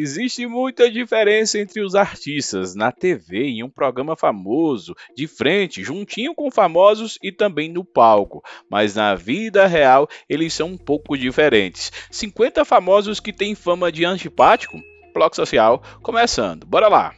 Existe muita diferença entre os artistas na TV, em um programa famoso, de frente, juntinho com famosos e também no palco, mas na vida real eles são um pouco diferentes. 50 famosos que têm fama de antipático? Bloco Social, começando. Bora lá!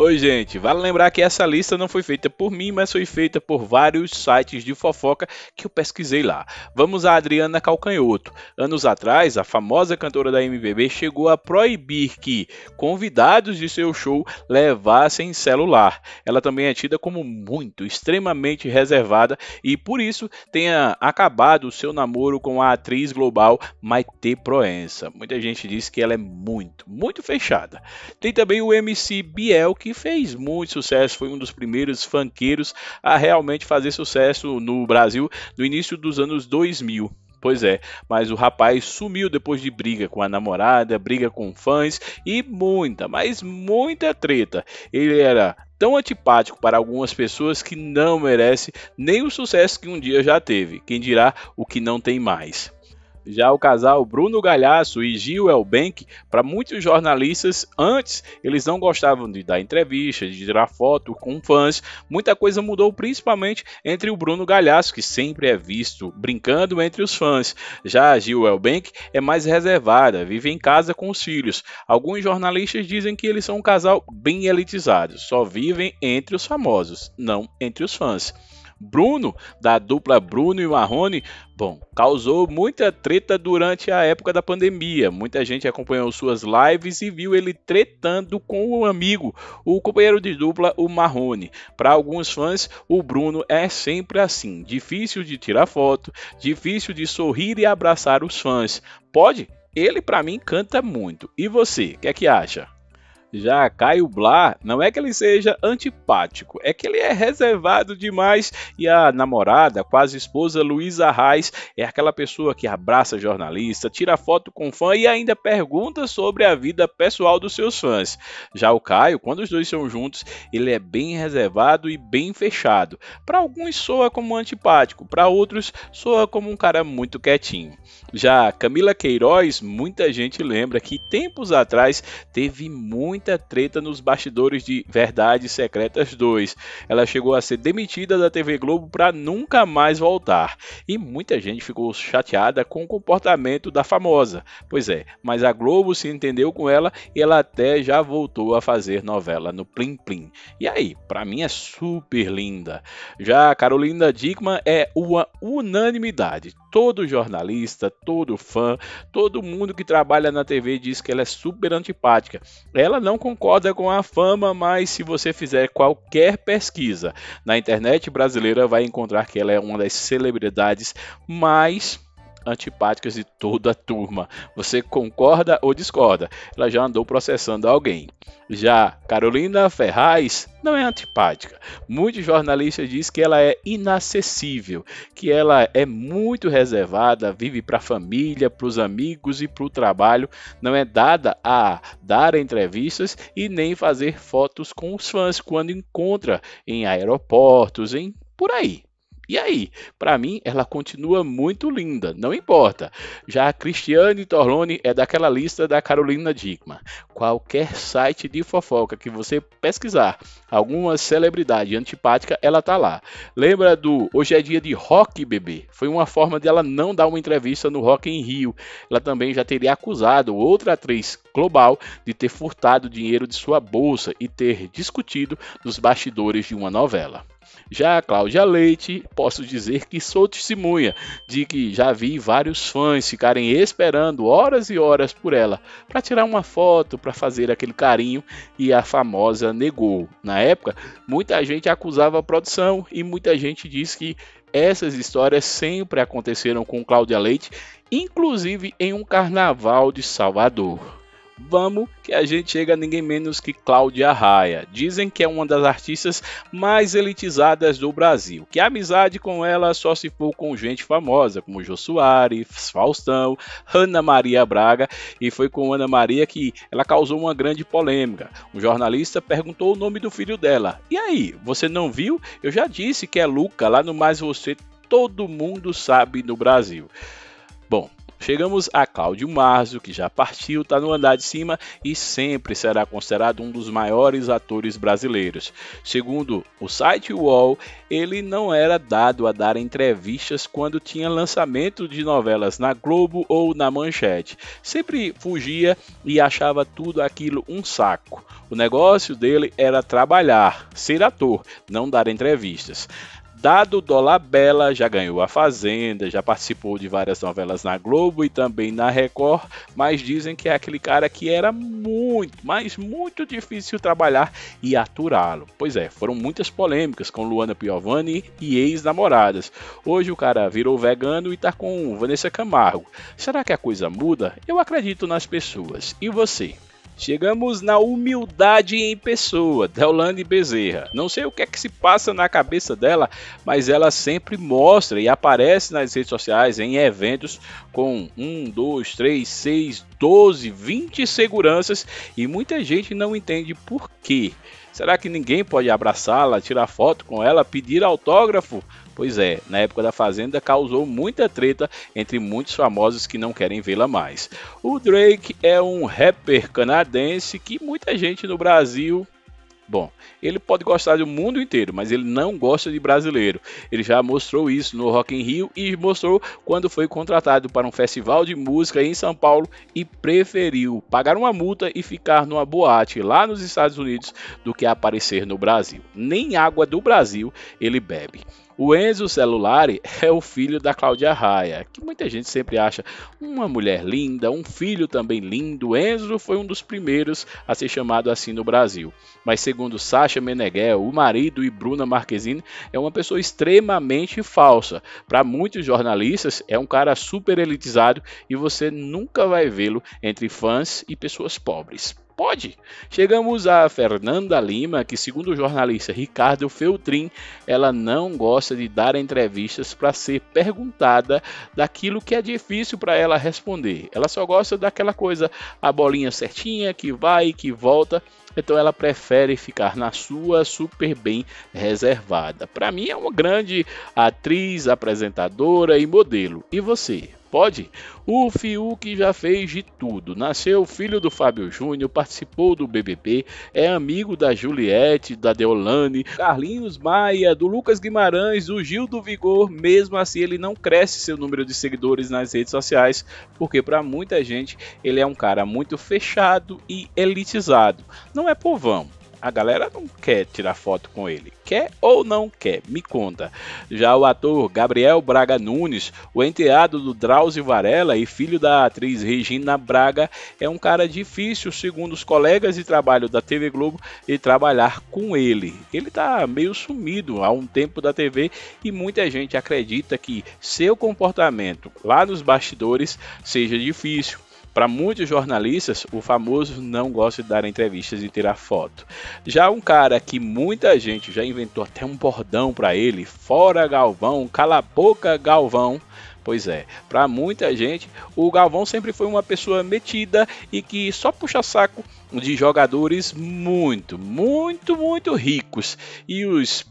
Oi, gente. Vale lembrar que essa lista não foi feita por mim, mas foi feita por vários sites de fofoca que eu pesquisei lá. Vamos a Adriana Calcanhoto. Anos atrás, a famosa cantora da MBB chegou a proibir que convidados de seu show levassem celular. Ela também é tida como muito, extremamente reservada e por isso tenha acabado o seu namoro com a atriz global Maite Proença. Muita gente diz que ela é muito, muito fechada. Tem também o MC Biel que que fez muito sucesso, foi um dos primeiros funkeiros a realmente fazer sucesso no Brasil no início dos anos 2000. Pois é, mas o rapaz sumiu depois de briga com a namorada, briga com fãs e muita, mas muita treta. Ele era tão antipático para algumas pessoas que não merece nem o sucesso que um dia já teve, quem dirá o que não tem mais. Já o casal Bruno Galhaço e Gil Elbenck, para muitos jornalistas, antes eles não gostavam de dar entrevistas, de tirar foto com fãs. Muita coisa mudou, principalmente entre o Bruno Galhaço, que sempre é visto brincando entre os fãs. Já a Gil Elbenck é mais reservada, vive em casa com os filhos. Alguns jornalistas dizem que eles são um casal bem elitizado, só vivem entre os famosos, não entre os fãs. Bruno, da dupla Bruno e Marrone, bom, causou muita treta durante a época da pandemia. Muita gente acompanhou suas lives e viu ele tretando com o um amigo, o companheiro de dupla, o Marrone. Para alguns fãs, o Bruno é sempre assim, difícil de tirar foto, difícil de sorrir e abraçar os fãs. Pode? Ele para mim canta muito. E você, o que é que acha? Já Caio Blá, não é que ele seja antipático, é que ele é reservado demais e a namorada, quase esposa Luísa Reis, é aquela pessoa que abraça jornalista, tira foto com fã e ainda pergunta sobre a vida pessoal dos seus fãs. Já o Caio, quando os dois são juntos, ele é bem reservado e bem fechado. Para alguns soa como antipático, para outros soa como um cara muito quietinho. Já Camila Queiroz, muita gente lembra que tempos atrás teve muito muita treta nos bastidores de Verdades Secretas 2. Ela chegou a ser demitida da TV Globo para nunca mais voltar. E muita gente ficou chateada com o comportamento da famosa. Pois é, mas a Globo se entendeu com ela e ela até já voltou a fazer novela no Plim Plim. E aí, para mim é super linda. Já a Carolina Dickman é uma unanimidade todo jornalista, todo fã, todo mundo que trabalha na TV diz que ela é super antipática. Ela não concorda com a fama, mas se você fizer qualquer pesquisa na internet brasileira, vai encontrar que ela é uma das celebridades mais antipáticas de toda a turma. Você concorda ou discorda? Ela já andou processando alguém. Já Carolina Ferraz não é antipática. Muitos jornalistas dizem que ela é inacessível, que ela é muito reservada, vive para a família, para os amigos e para o trabalho, não é dada a dar entrevistas e nem fazer fotos com os fãs quando encontra em aeroportos, em por aí. E aí? Para mim, ela continua muito linda, não importa. Já a Cristiane Torlone é daquela lista da Carolina Dickman. Qualquer site de fofoca que você pesquisar alguma celebridade antipática, ela tá lá. Lembra do Hoje é Dia de Rock, bebê? Foi uma forma de ela não dar uma entrevista no Rock em Rio. Ela também já teria acusado outra atriz global de ter furtado dinheiro de sua bolsa e ter discutido nos bastidores de uma novela. Já a Cláudia Leite, posso dizer que sou testemunha de que já vi vários fãs ficarem esperando horas e horas por ela para tirar uma foto, para fazer aquele carinho e a famosa negou. Na época, muita gente acusava a produção e muita gente diz que essas histórias sempre aconteceram com Cláudia Leite, inclusive em um carnaval de Salvador. Vamos que a gente chega a ninguém menos que Cláudia Raia. Dizem que é uma das artistas mais elitizadas do Brasil, que a amizade com ela só se for com gente famosa, como Jô Soares, Faustão, Ana Maria Braga, e foi com Ana Maria que ela causou uma grande polêmica. Um jornalista perguntou o nome do filho dela. E aí, você não viu? Eu já disse que é Luca, lá no Mais Você todo mundo sabe no Brasil. Bom, Chegamos a Cláudio Marzo, que já partiu, está no andar de cima e sempre será considerado um dos maiores atores brasileiros. Segundo o site UOL, ele não era dado a dar entrevistas quando tinha lançamento de novelas na Globo ou na Manchete. Sempre fugia e achava tudo aquilo um saco. O negócio dele era trabalhar, ser ator, não dar entrevistas. Dado Dolabella já ganhou A Fazenda, já participou de várias novelas na Globo e também na Record, mas dizem que é aquele cara que era muito, mas muito difícil trabalhar e aturá-lo. Pois é, foram muitas polêmicas com Luana Piovani e ex-namoradas. Hoje o cara virou vegano e tá com Vanessa Camargo. Será que a coisa muda? Eu acredito nas pessoas. E você? Chegamos na humildade em pessoa, Deolane Bezerra. Não sei o que é que se passa na cabeça dela, mas ela sempre mostra e aparece nas redes sociais, em eventos, com 1, 2, 3, 6, 12, 20 seguranças e muita gente não entende por quê. Será que ninguém pode abraçá-la, tirar foto com ela, pedir autógrafo? Pois é, na época da Fazenda causou muita treta entre muitos famosos que não querem vê-la mais. O Drake é um rapper canadense que muita gente no Brasil Bom, ele pode gostar do mundo inteiro, mas ele não gosta de brasileiro. Ele já mostrou isso no Rock in Rio e mostrou quando foi contratado para um festival de música em São Paulo e preferiu pagar uma multa e ficar numa boate lá nos Estados Unidos do que aparecer no Brasil. Nem água do Brasil ele bebe. O Enzo Celulari é o filho da Cláudia Raia, que muita gente sempre acha uma mulher linda, um filho também lindo. Enzo foi um dos primeiros a ser chamado assim no Brasil. Mas segundo Sasha Meneghel, o marido e Bruna Marquezine é uma pessoa extremamente falsa. Para muitos jornalistas, é um cara super elitizado e você nunca vai vê-lo entre fãs e pessoas pobres. Pode! Chegamos a Fernanda Lima, que, segundo o jornalista Ricardo Feltrin, ela não gosta de dar entrevistas para ser perguntada daquilo que é difícil para ela responder. Ela só gosta daquela coisa, a bolinha certinha, que vai, e que volta. Então ela prefere ficar na sua super bem reservada. Para mim é uma grande atriz, apresentadora e modelo. E você? Pode? O Fiuk já fez de tudo. Nasceu filho do Fábio Júnior, participou do BBB, é amigo da Juliette, da Deolane, Carlinhos Maia, do Lucas Guimarães, do Gil do Vigor. Mesmo assim, ele não cresce seu número de seguidores nas redes sociais, porque para muita gente ele é um cara muito fechado e elitizado. Não é povão, a galera não quer tirar foto com ele. Quer ou não quer? Me conta. Já o ator Gabriel Braga Nunes, o enteado do Drauzio Varela e filho da atriz Regina Braga, é um cara difícil, segundo os colegas de trabalho da TV Globo, de trabalhar com ele. Ele tá meio sumido há um tempo da TV e muita gente acredita que seu comportamento lá nos bastidores seja difícil para muitos jornalistas, o famoso não gosta de dar entrevistas e tirar foto. Já um cara que muita gente já inventou até um bordão para ele, fora Galvão, cala a boca Galvão, Pois é, para muita gente, o Galvão sempre foi uma pessoa metida e que só puxa saco de jogadores muito, muito, muito ricos. E os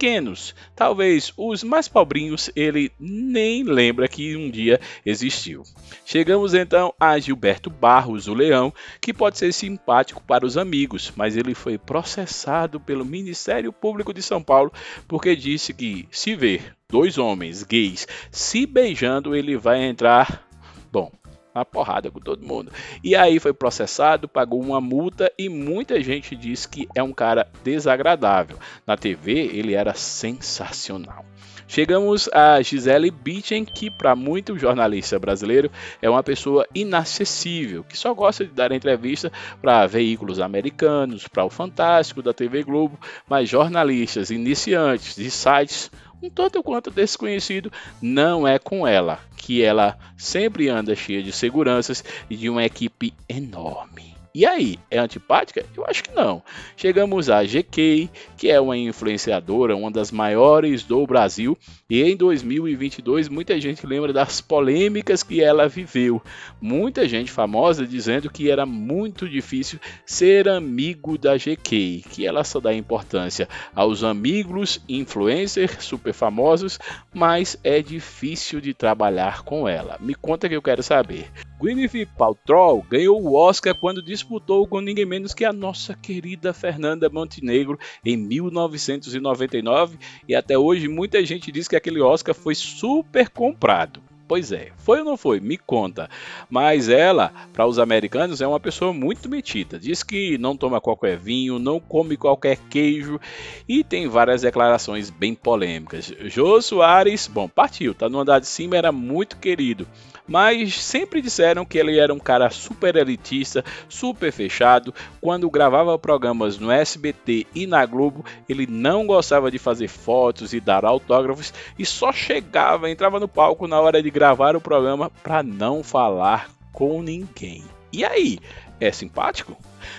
pequenos, talvez os mais pobrinhos ele nem lembra que um dia existiu. Chegamos então a Gilberto Barros, o leão, que pode ser simpático para os amigos, mas ele foi processado pelo Ministério Público de São Paulo porque disse que se ver dois homens gays se beijando, ele vai entrar Bom, uma porrada com todo mundo. E aí foi processado, pagou uma multa e muita gente diz que é um cara desagradável. Na TV ele era sensacional. Chegamos a Gisele Bündchen, que para muito jornalista brasileiro é uma pessoa inacessível, que só gosta de dar entrevista para veículos americanos, para o Fantástico da TV Globo, mas jornalistas iniciantes de sites um tanto quanto desconhecido, não é com ela que ela sempre anda cheia de seguranças e de uma equipe enorme. E aí, é antipática? Eu acho que não. Chegamos a GK, que é uma influenciadora, uma das maiores do Brasil, e em 2022 muita gente lembra das polêmicas que ela viveu. Muita gente famosa dizendo que era muito difícil ser amigo da GK, que ela só dá importância aos amigos influencers super famosos, mas é difícil de trabalhar com ela. Me conta que eu quero saber. Gwyneth Paltrow ganhou o Oscar quando disputou com ninguém menos que a nossa querida Fernanda Montenegro em 1999 e até hoje muita gente diz que aquele Oscar foi super comprado. Pois é, foi ou não foi? Me conta. Mas ela, para os americanos, é uma pessoa muito metida. Diz que não toma qualquer vinho, não come qualquer queijo e tem várias declarações bem polêmicas. Jô Soares, bom, partiu, tá no andar de cima, era muito querido. Mas sempre disseram que ele era um cara super elitista, super fechado. Quando gravava programas no SBT e na Globo, ele não gostava de fazer fotos e dar autógrafos e só chegava, entrava no palco na hora de gravar o programa para não falar com ninguém. E aí, é simpático?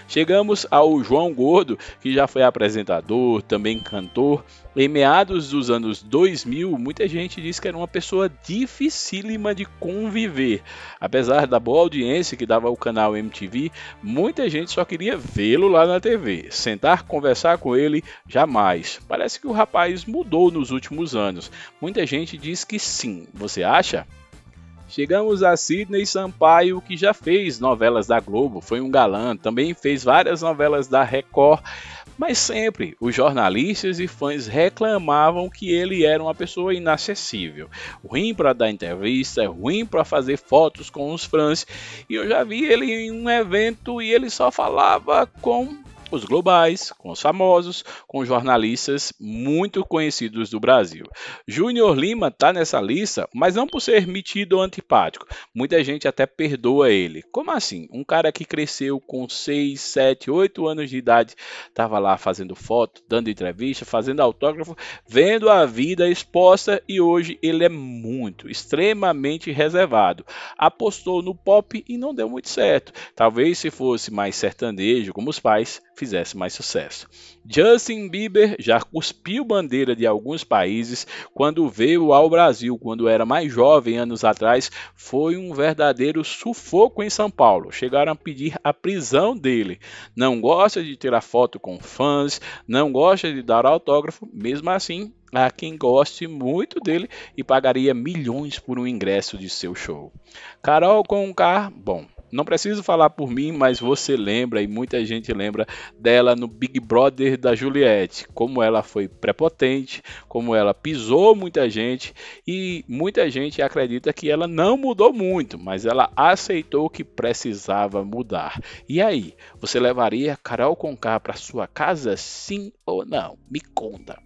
Chegamos ao João Gordo, que já foi apresentador, também cantor. Em meados dos anos 2000, muita gente disse que era uma pessoa dificílima de conviver. Apesar da boa audiência que dava o canal MTV, muita gente só queria vê-lo lá na TV. Sentar, conversar com ele, jamais. Parece que o rapaz mudou nos últimos anos. Muita gente diz que sim. Você acha? Chegamos a Sidney Sampaio, que já fez novelas da Globo, foi um galã, também fez várias novelas da Record, mas sempre os jornalistas e fãs reclamavam que ele era uma pessoa inacessível, ruim para dar entrevista, ruim para fazer fotos com os fãs. E eu já vi ele em um evento e ele só falava com os globais, com os famosos, com jornalistas muito conhecidos do Brasil. Júnior Lima está nessa lista, mas não por ser metido ou antipático. Muita gente até perdoa ele. Como assim? Um cara que cresceu com 6, 7, 8 anos de idade, estava lá fazendo foto, dando entrevista, fazendo autógrafo, vendo a vida exposta e hoje ele é muito, extremamente reservado. Apostou no pop e não deu muito certo. Talvez se fosse mais sertanejo, como os pais, fizesse mais sucesso. Justin Bieber já cuspiu bandeira de alguns países quando veio ao Brasil, quando era mais jovem, anos atrás, foi um verdadeiro sufoco em São Paulo. Chegaram a pedir a prisão dele. Não gosta de tirar foto com fãs, não gosta de dar autógrafo, mesmo assim, há quem goste muito dele e pagaria milhões por um ingresso de seu show. Carol Conká, bom, não preciso falar por mim, mas você lembra e muita gente lembra dela no Big Brother da Juliette, como ela foi prepotente, como ela pisou muita gente e muita gente acredita que ela não mudou muito, mas ela aceitou que precisava mudar. E aí, você levaria Carol Conká para sua casa sim ou não? Me conta.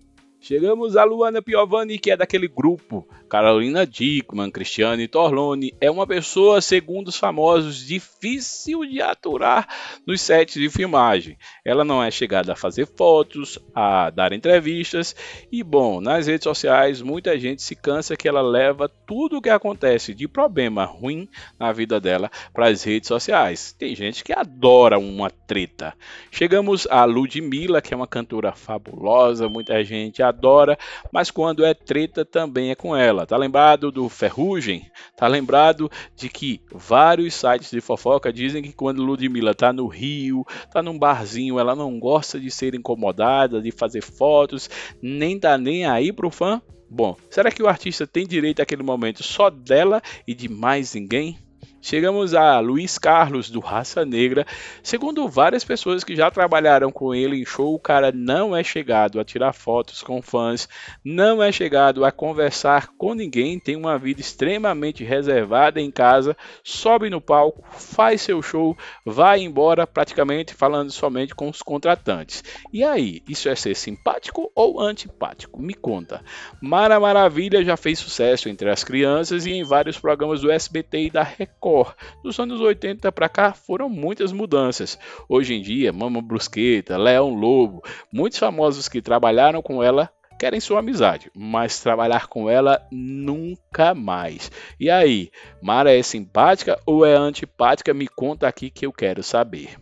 Chegamos a Luana Piovani, que é daquele grupo. Carolina Dickman, Cristiane Torlone. É uma pessoa, segundo os famosos, difícil de aturar nos sets de filmagem. Ela não é chegada a fazer fotos, a dar entrevistas. E, bom, nas redes sociais, muita gente se cansa que ela leva tudo o que acontece de problema ruim na vida dela para as redes sociais. Tem gente que adora uma treta. Chegamos a Ludmilla, que é uma cantora fabulosa. Muita gente adora adora, mas quando é treta também é com ela. Tá lembrado do Ferrugem? Tá lembrado de que vários sites de fofoca dizem que quando Ludmilla tá no Rio, tá num barzinho, ela não gosta de ser incomodada, de fazer fotos, nem dá tá nem aí pro fã? Bom, será que o artista tem direito àquele momento só dela e de mais ninguém? Chegamos a Luiz Carlos, do Raça Negra. Segundo várias pessoas que já trabalharam com ele em show, o cara não é chegado a tirar fotos com fãs, não é chegado a conversar com ninguém, tem uma vida extremamente reservada em casa, sobe no palco, faz seu show, vai embora praticamente falando somente com os contratantes. E aí, isso é ser simpático ou antipático? Me conta. Mara Maravilha já fez sucesso entre as crianças e em vários programas do SBT e da Record. Dos anos 80 para cá foram muitas mudanças. Hoje em dia, Mama Brusqueta, Leão Lobo, muitos famosos que trabalharam com ela querem sua amizade, mas trabalhar com ela nunca mais. E aí, Mara é simpática ou é antipática? Me conta aqui que eu quero saber.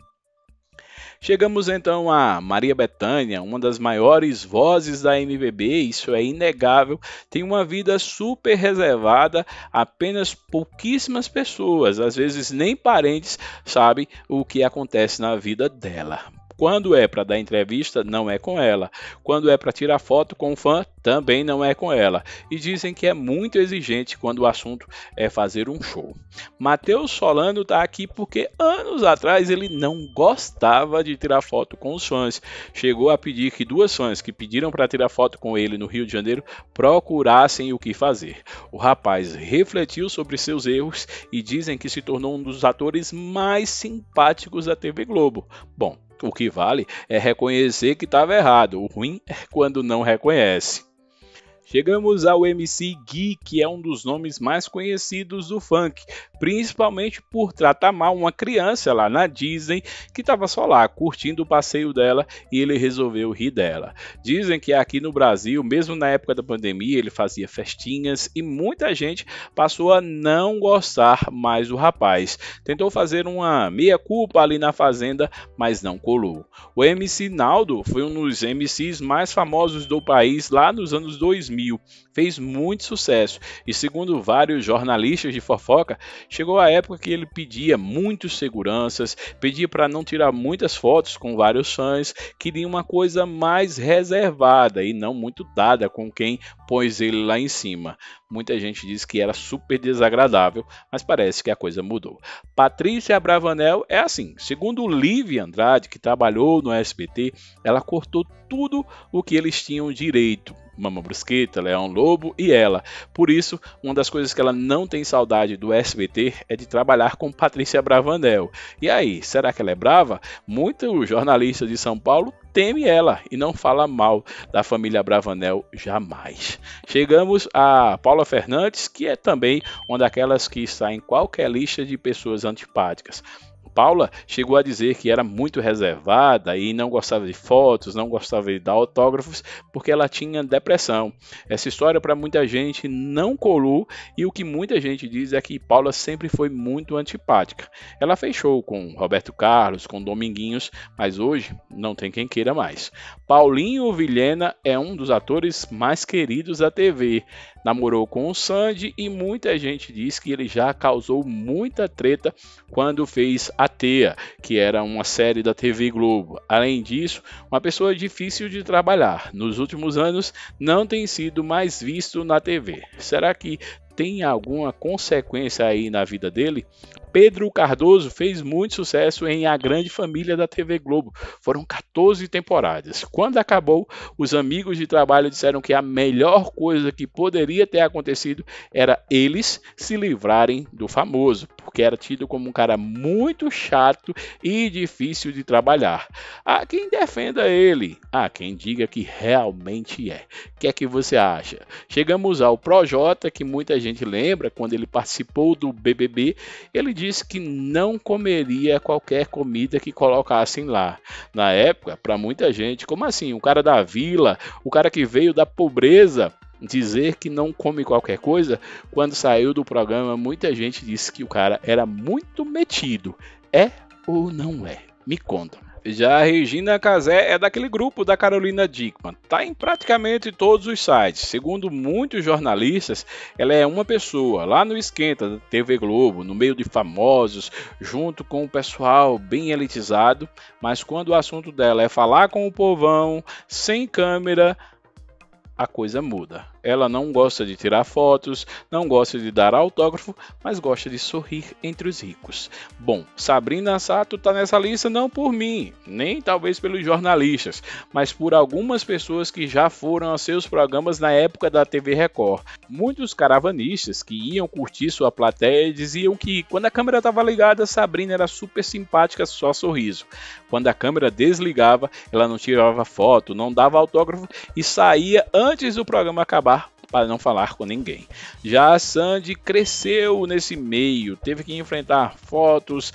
Chegamos então a Maria Bethânia, uma das maiores vozes da MVB, isso é inegável, tem uma vida super reservada, apenas pouquíssimas pessoas, às vezes nem parentes, sabem o que acontece na vida dela. Quando é para dar entrevista, não é com ela. Quando é para tirar foto com o fã, também não é com ela. E dizem que é muito exigente quando o assunto é fazer um show. Matheus Solano está aqui porque anos atrás ele não gostava de tirar foto com os fãs. Chegou a pedir que duas fãs que pediram para tirar foto com ele no Rio de Janeiro procurassem o que fazer. O rapaz refletiu sobre seus erros e dizem que se tornou um dos atores mais simpáticos da TV Globo. Bom, o que vale é reconhecer que estava errado. O ruim é quando não reconhece. Chegamos ao MC Gui, que é um dos nomes mais conhecidos do funk, principalmente por tratar mal uma criança lá na Disney que estava só lá curtindo o passeio dela e ele resolveu rir dela. Dizem que aqui no Brasil, mesmo na época da pandemia, ele fazia festinhas e muita gente passou a não gostar mais do rapaz. Tentou fazer uma meia-culpa ali na fazenda, mas não colou. O MC Naldo foi um dos MCs mais famosos do país lá nos anos 2000 Fez muito sucesso e, segundo vários jornalistas de fofoca, chegou a época que ele pedia muitos seguranças, pedia para não tirar muitas fotos com vários fãs, queria uma coisa mais reservada e não muito dada com quem pôs ele lá em cima. Muita gente diz que era super desagradável, mas parece que a coisa mudou. Patrícia Bravanel é assim. Segundo Lívia Andrade, que trabalhou no SBT, ela cortou tudo o que eles tinham direito. Mama Brusqueta, Leão Lobo e ela. Por isso, uma das coisas que ela não tem saudade do SBT é de trabalhar com Patrícia Bravanel. E aí, será que ela é brava? Muitos jornalistas de São Paulo teme ela e não fala mal da família Bravanel jamais. Chegamos a Paula Fernandes, que é também uma daquelas que está em qualquer lista de pessoas antipáticas. Paula chegou a dizer que era muito reservada e não gostava de fotos, não gostava de dar autógrafos, porque ela tinha depressão. Essa história para muita gente não colou e o que muita gente diz é que Paula sempre foi muito antipática. Ela fechou com Roberto Carlos, com Dominguinhos, mas hoje não tem quem queira mais. Paulinho Vilhena é um dos atores mais queridos da TV. Namorou com o Sandy e muita gente diz que ele já causou muita treta quando fez a Atea, que era uma série da TV Globo. Além disso, uma pessoa difícil de trabalhar. Nos últimos anos, não tem sido mais visto na TV. Será que tem alguma consequência aí na vida dele? Pedro Cardoso fez muito sucesso em A Grande Família da TV Globo. Foram 14 temporadas. Quando acabou, os amigos de trabalho disseram que a melhor coisa que poderia ter acontecido era eles se livrarem do famoso, porque era tido como um cara muito chato e difícil de trabalhar. Há quem defenda ele, há quem diga que realmente é. O que é que você acha? Chegamos ao ProJ, que muita gente lembra quando ele participou do BBB. Ele disse que não comeria qualquer comida que colocassem lá. Na época, para muita gente, como assim? O cara da vila, o cara que veio da pobreza, dizer que não come qualquer coisa, quando saiu do programa, muita gente disse que o cara era muito metido. É ou não é? Me conta. Já a Regina Casé é daquele grupo da Carolina Dickman. Está em praticamente todos os sites. Segundo muitos jornalistas, ela é uma pessoa lá no esquenta da TV Globo, no meio de famosos, junto com o pessoal bem elitizado. Mas quando o assunto dela é falar com o povão, sem câmera, a coisa muda. Ela não gosta de tirar fotos, não gosta de dar autógrafo, mas gosta de sorrir entre os ricos. Bom, Sabrina Sato está nessa lista não por mim, nem talvez pelos jornalistas, mas por algumas pessoas que já foram a seus programas na época da TV Record. Muitos caravanistas que iam curtir sua plateia diziam que quando a câmera estava ligada, Sabrina era super simpática, só sorriso. Quando a câmera desligava, ela não tirava foto, não dava autógrafo e saía antes do programa acabar para não falar com ninguém. Já a Sandy cresceu nesse meio, teve que enfrentar fotos,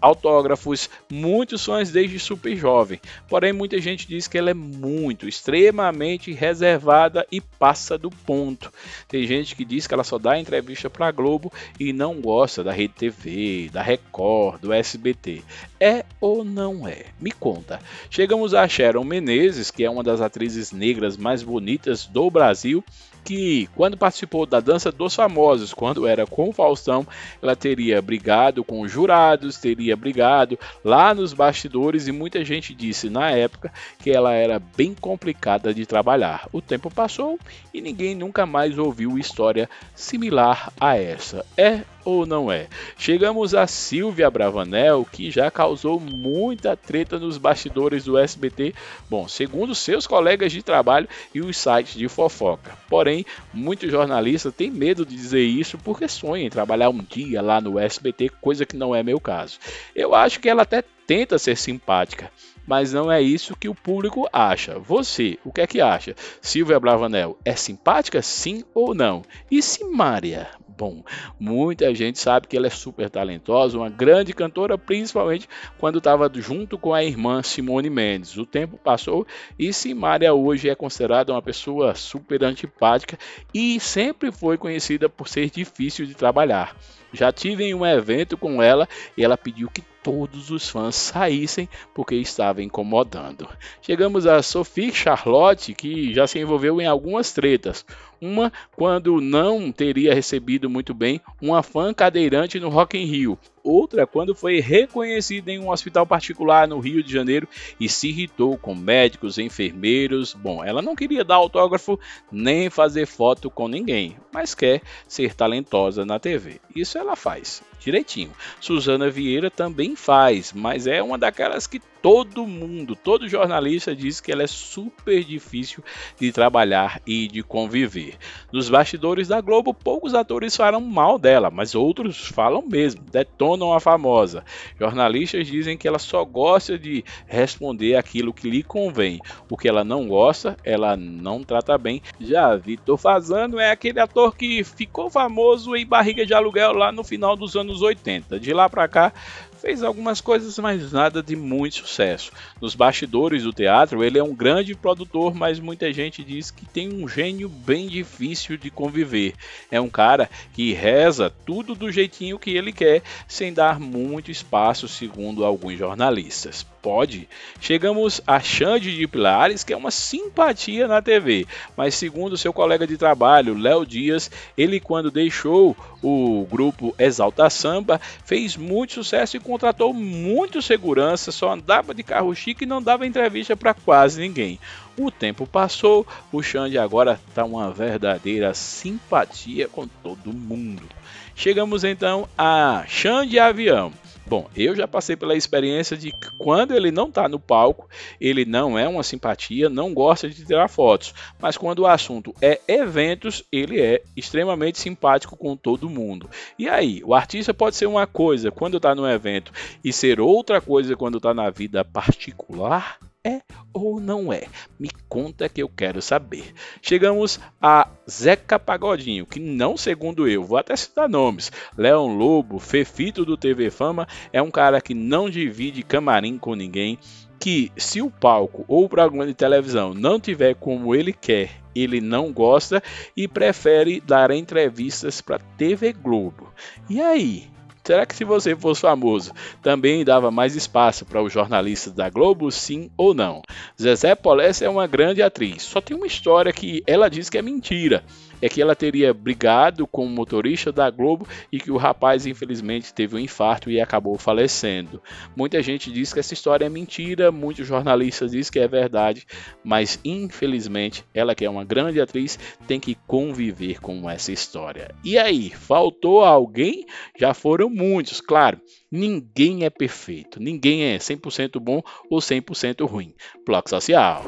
autógrafos, muitos fãs desde super jovem. Porém, muita gente diz que ela é muito, extremamente reservada e passa do ponto. Tem gente que diz que ela só dá entrevista para a Globo e não gosta da Rede TV, da Record, do SBT. É ou não é? Me conta. Chegamos a Sharon Menezes, que é uma das atrizes negras mais bonitas do Brasil, que quando participou da Dança dos Famosos, quando era com o Faustão, ela teria brigado com jurados, teria dizia obrigado lá nos bastidores e muita gente disse na época que ela era bem complicada de trabalhar. O tempo passou e ninguém nunca mais ouviu história similar a essa. É ou não é? Chegamos a Silvia Bravanel, que já causou muita treta nos bastidores do SBT, bom, segundo seus colegas de trabalho e os sites de fofoca. Porém, muitos jornalistas têm medo de dizer isso porque sonham em trabalhar um dia lá no SBT, coisa que não é meu caso. Eu acho que ela até tenta ser simpática, mas não é isso que o público acha. Você, o que é que acha? Silvia Bravanel é simpática, sim ou não? E se Maria, Japão. Muita gente sabe que ela é super talentosa, uma grande cantora, principalmente quando estava junto com a irmã Simone Mendes. O tempo passou e Simária hoje é considerada uma pessoa super antipática e sempre foi conhecida por ser difícil de trabalhar. Já tive em um evento com ela e ela pediu que todos os fãs saíssem porque estava incomodando. Chegamos a Sophie Charlotte, que já se envolveu em algumas tretas. Uma quando não teria recebido muito bem uma fã cadeirante no Rock in Rio. Outra quando foi reconhecida em um hospital particular no Rio de Janeiro e se irritou com médicos, enfermeiros. Bom, ela não queria dar autógrafo nem fazer foto com ninguém, mas quer ser talentosa na TV. Isso ela faz direitinho. Suzana Vieira também faz, mas é uma daquelas que Todo mundo, todo jornalista diz que ela é super difícil de trabalhar e de conviver. Nos bastidores da Globo, poucos atores falam mal dela, mas outros falam mesmo, detonam a famosa. Jornalistas dizem que ela só gosta de responder aquilo que lhe convém. O que ela não gosta, ela não trata bem. Já Vitor Fazano é aquele ator que ficou famoso em Barriga de Aluguel lá no final dos anos 80. De lá para cá, Fez algumas coisas, mas nada de muito sucesso. Nos bastidores do teatro, ele é um grande produtor, mas muita gente diz que tem um gênio bem difícil de conviver. É um cara que reza tudo do jeitinho que ele quer, sem dar muito espaço, segundo alguns jornalistas pode. Chegamos a Xande de Pilares, que é uma simpatia na TV, mas segundo seu colega de trabalho, Léo Dias, ele quando deixou o grupo Exalta Samba, fez muito sucesso e contratou muito segurança, só andava de carro chique e não dava entrevista para quase ninguém. O tempo passou, o Xande agora está uma verdadeira simpatia com todo mundo. Chegamos então a Xande Avião. Bom, eu já passei pela experiência de que quando ele não está no palco, ele não é uma simpatia, não gosta de tirar fotos. Mas quando o assunto é eventos, ele é extremamente simpático com todo mundo. E aí, o artista pode ser uma coisa quando está no evento e ser outra coisa quando está na vida particular? É ou não é? Me conta que eu quero saber. Chegamos a Zeca Pagodinho, que não segundo eu, vou até citar nomes, Leão Lobo, Fefito do TV Fama, é um cara que não divide camarim com ninguém, que se o palco ou o programa de televisão não tiver como ele quer, ele não gosta e prefere dar entrevistas para TV Globo. E aí, Será que se você fosse famoso, também dava mais espaço para os jornalistas da Globo, sim ou não? Zezé Polessa é uma grande atriz, só tem uma história que ela diz que é mentira é que ela teria brigado com o motorista da Globo e que o rapaz infelizmente teve um infarto e acabou falecendo. Muita gente diz que essa história é mentira, muitos jornalistas dizem que é verdade, mas infelizmente ela que é uma grande atriz tem que conviver com essa história. E aí, faltou alguém? Já foram muitos, claro. Ninguém é perfeito, ninguém é 100% bom ou 100% ruim. Bloco social.